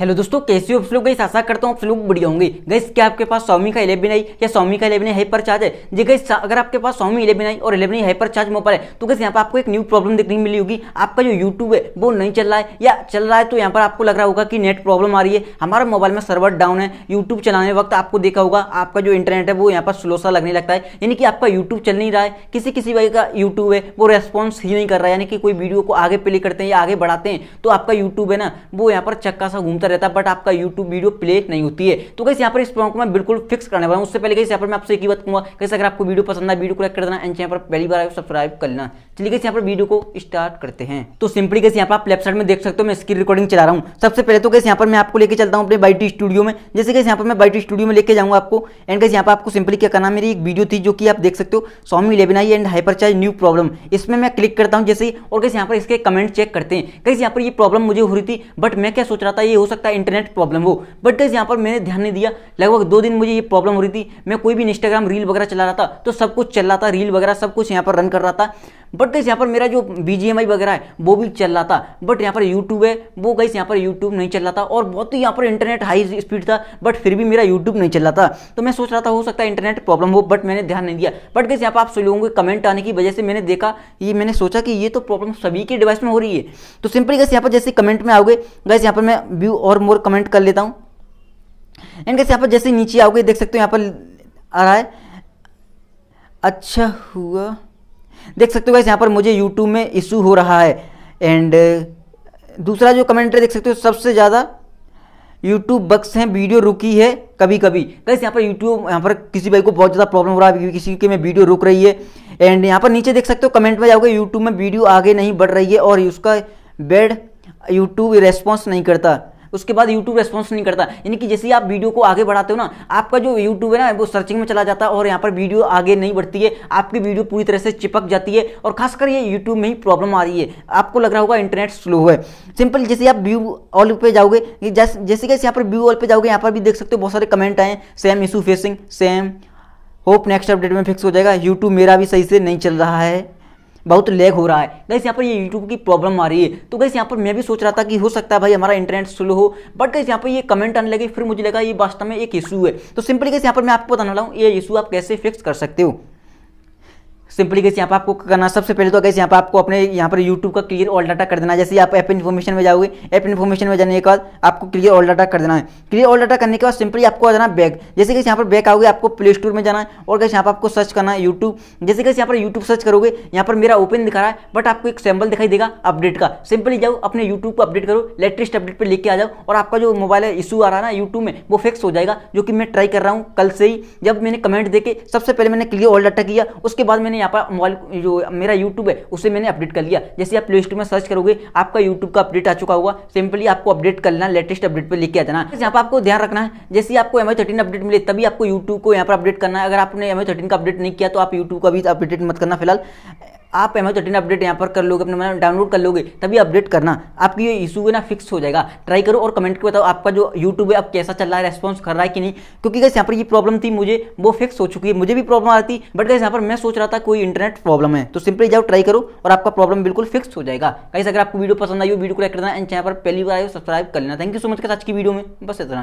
hello दोस्तों कैसे हो आप लोग गई आशा करता हूँ आप लोग बढ़िया होंगे गैस क्या आपके पास स्वामी का इलेवन आई या स्वामी का इलेवन हाइपर चार्ज है जी गैस अगर आपके पास स्वामी इलेवन आई और इलेवन हाइपर चार्ज मोबाइल है तो गैस यहाँ पर आपको एक न्यू प्रॉब्लम देखने मिली होगी आपका जो यूट्यूब है वो नहीं चल रहा है या चल रहा है तो यहाँ पर आपको लग रहा होगा कि नेट प्रॉब्लम आ रही है हमारा मोबाइल में सर्वर डाउन है यूट्यूब चलाने वक्त आपको देखा होगा आपका जो इंटरनेट है वो यहाँ पर स्लो सा लगने लगता है यानी कि आपका यूट्यूब चल नहीं रहा है किसी किसी वाई का यूट्यूब है वो रेस्पॉन्स ही नहीं कर रहा है यानी कि कोई वीडियो को आगे प्ले करते हैं या आगे बढ़ाते हैं तो आपका यूट्यूब है ना वो यहाँ पर चक्का सा घूमता चलता रहता है बट आपका यूट्यूब वीडियो प्ले नहीं होती है तो कैसे यहाँ पर इस प्रॉब्लम को मैं बिल्कुल फिक्स करने वाला हूँ उससे पहले कैसे यहाँ पर मैं आपसे एक ही बात कहूँगा कैसे अगर आपको वीडियो पसंद है वीडियो को लाइक कर देना एंड चैनल पर पहली बार सब्सक्राइब कर लेना चलिए कैसे यहाँ पर वीडियो को स्टार्ट करते हैं तो सिंपली कैसे यहाँ पर आप लेफ्ट साइड में देख सकते हो मैं स्क्रीन रिकॉर्डिंग चला रहा हूँ सबसे पहले तो कैसे यहाँ पर मैं आपको लेकर चलता हूँ अपने बाइटी स्टूडियो में जैसे कैसे यहाँ पर मैं बाइटी स्टूडियो में लेकर जाऊँगा आपको एंड कैसे यहाँ पर आपको सिंपली क्या करना मेरी एक वीडियो थी जो कि आप देख सकते हो स्वामी I and hyper hypercharge new problem इसमें मैं क्लिक करता हूँ जैसे और कैसे यहाँ पर इसके कमेंट चेक करते हैं कैसे यहाँ पर ये प्रॉब्लम मुझे हो रही थी बट मैं क्या सोच रहा था ये हो सकता है इंटरनेट प्रॉब्लम हो बट गैस यहाँ पर मैंने ध्यान नहीं दिया लगभग दो दिन मुझे ये प्रॉब्लम हो रही थी मैं कोई भी इंस्टाग्राम रील वगैरह चला रहा था तो सब कुछ चल रहा था रील वगैरह सब कुछ यहाँ पर रन कर रहा था बट गैस यहाँ पर मेरा जो बी वगैरह है वो भी चल रहा था बट यहाँ पर यूट्यूब है वो गैस यहाँ पर यूट्यूब नहीं चल रहा था और बहुत ही यहाँ पर इंटरनेट हाई स्पीड था बट फिर भी मेरा यूट्यूब नहीं चल रहा था तो मैं सोच रहा था हो सकता है इंटरनेट प्रॉब्लम हो बट मैंने ध्यान नहीं दिया बट गैस यहाँ पर आप सभी लोगों के कमेंट आने की वजह से मैंने देखा ये मैंने सोचा कि ये तो प्रॉब्लम सभी के डिवाइस में हो रही है तो सिंपली गैस यहाँ पर जैसे कमेंट में आओगे गैस यहाँ पर मैं व्यू और मोर कमेंट कर लेता हूँ एंड कैसे यहाँ पर जैसे नीचे आओगे देख सकते हो यहाँ पर आ रहा है अच्छा हुआ देख सकते हो कैसे यहाँ पर मुझे यूट्यूब में इशू हो रहा है एंड uh, दूसरा जो कमेंट है देख सकते हो सबसे ज़्यादा यूट्यूब बक्स हैं वीडियो रुकी है कभी कभी कैसे यहाँ पर यूट्यूब यहाँ पर किसी भाई को बहुत ज़्यादा प्रॉब्लम हो रहा है किसी के में वीडियो रुक रही है एंड यहाँ पर नीचे देख सकते हो कमेंट में जाओगे यूट्यूब में वीडियो आगे नहीं बढ़ रही है और उसका बेड यूट्यूब रेस्पॉन्स नहीं करता उसके बाद यूट्यूब रेस्पॉन्स नहीं करता यानी कि जैसे आप वीडियो को आगे बढ़ाते हो ना आपका जो यूट्यूब है ना वो सर्चिंग में चला जाता है और यहाँ पर वीडियो आगे नहीं बढ़ती है आपकी वीडियो पूरी तरह से चिपक जाती है और खासकर ये यूट्यूब में ही प्रॉब्लम आ रही है आपको लग रहा होगा इंटरनेट स्लो है सिंपल जैसे आप व्यू ऑल पे जाओगे जैसे कैसे यहाँ पर व्यू ऑल पे जाओगे यहाँ पर भी देख सकते हो बहुत सारे कमेंट आए same issue facing same hope next update में फिक्स हो जाएगा यूट्यूब मेरा भी सही से नहीं चल रहा है बहुत लेग हो रहा है गैस यहाँ पर ये यूट्यूब की प्रॉब्लम आ रही है तो गैस यहाँ पर मैं भी सोच रहा था कि हो सकता है भाई हमारा इंटरनेट स्लो हो बट गैस यहाँ पर ये कमेंट आने लगे फिर मुझे लगा ये वास्तव में एक इशू है तो सिंपली गैस यहाँ पर मैं आपको बताने वाला हूँ ये इशू आप कैसे फिक्स कर सकते हो सिंपली गैस यहाँ पर आपको करना सबसे पहले तो गैस यहाँ पर आपको अपने यहाँ पर यूट्यूब का क्लियर ऑल डाटा कर देना है जैसे आप एप इन्फॉर्मेशन में जाओगे एप इन्फॉर्मेशन में जाने के बाद आपको क्लियर ऑल डाटा कर देना है क्लियर ऑल डाटा करने के बाद सिंपली आपको आ जाना बैक जैसे कि यहाँ पर बैक आओगे आपको प्ले स्टोर में जाना है और कैसे यहाँ पर आपको सर्च करना है यूट्यूब जैसे कैसे यहाँ पर यूट्यूब सर्च करोगे यहाँ पर मेरा ओपन दिखा रहा है बट आपको एक सैम्पल दिखाई देगा अपडेट का सिंपली जाओ अपने यूट्यूब को अपडेट करो लेटेस्ट अपडेट पर लेके आ जाओ और आपका जो मोबाइल इशू आ रहा है ना यूट्यूब में वो फिक्स हो जाएगा जो कि मैं ट्राई कर रहा हूँ कल से ही जब मैंने कमेंट देखे सबसे पहले मैंने क्लियर ऑल डाटा किया उसके बाद मैंने यहाँ पर जो मेरा यूट्यूब है उसे मैंने अपडेट कर लिया जैसे आप प्ले स्टोर में सर्च करोगे आपका यूट्यूब का अपडेट आ चुका होगा सिंपली आपको अपडेट करना लेटेस्ट अपडेट पर लेके आ जाना यहाँ पर आपको ध्यान रखना है जैसे आपको एम आई अपडेट मिले तभी आपको यूट्यूब को यहाँ पर अपडेट करना है अगर आपने एम आई का अपडेट नहीं किया तो आप यूट्यूब का भी अपडेट मत करना फिलहाल आप एम एच अपडेट यहाँ पर कर लोगे अपने डाउनलोड कर लोगे तभी अपडेट करना आपकी ये इशू है ना फिक्स हो जाएगा ट्राई करो और कमेंट के बताओ आपका जो यूट्यूब है अब कैसा चल रहा है रेस्पॉन्स कर रहा है कि नहीं क्योंकि कैसे यहाँ पर ये प्रॉब्लम थी मुझे वो फिक्स हो चुकी है मुझे भी प्रॉब्लम आ रही थी बट कैसे यहाँ पर मैं सोच रहा था कोई इंटरनेट प्रॉब्लम है तो सिंपली जाओ ट्राई करो और आपका प्रॉब्लम बिल्कुल फिक्स हो जाएगा कैसे अगर आपको वीडियो पसंद आई हो वीडियो को लाइक करना एंड चैनल पर पहली बार आए सब्सक्राइब कर लेना थैंक यू सो मच आज की वीडियो में बस इतना ही